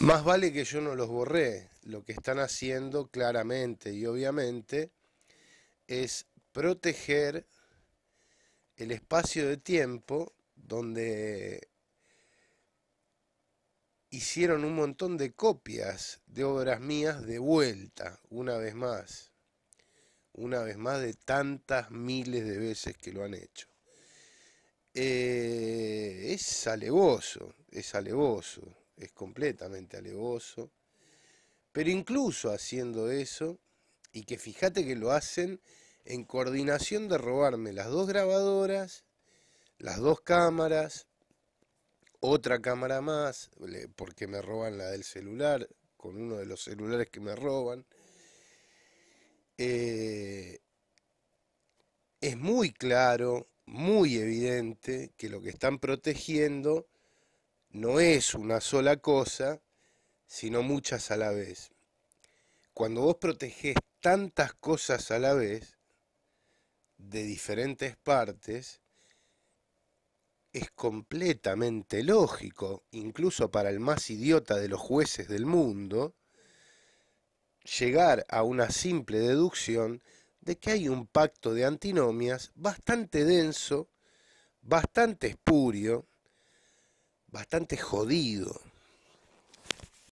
Más vale que yo no los borré. Lo que están haciendo claramente y obviamente es proteger el espacio de tiempo donde hicieron un montón de copias de obras mías de vuelta, una vez más, una vez más de tantas miles de veces que lo han hecho. Eh, es alevoso, es alevoso, es completamente alevoso, pero incluso haciendo eso, y que fíjate que lo hacen en coordinación de robarme las dos grabadoras, las dos cámaras, otra cámara más, porque me roban la del celular, con uno de los celulares que me roban. Eh, es muy claro, muy evidente que lo que están protegiendo no es una sola cosa, sino muchas a la vez. Cuando vos protegés tantas cosas a la vez, de diferentes partes, es completamente lógico, incluso para el más idiota de los jueces del mundo, llegar a una simple deducción de que hay un pacto de antinomias bastante denso, bastante espurio, bastante jodido.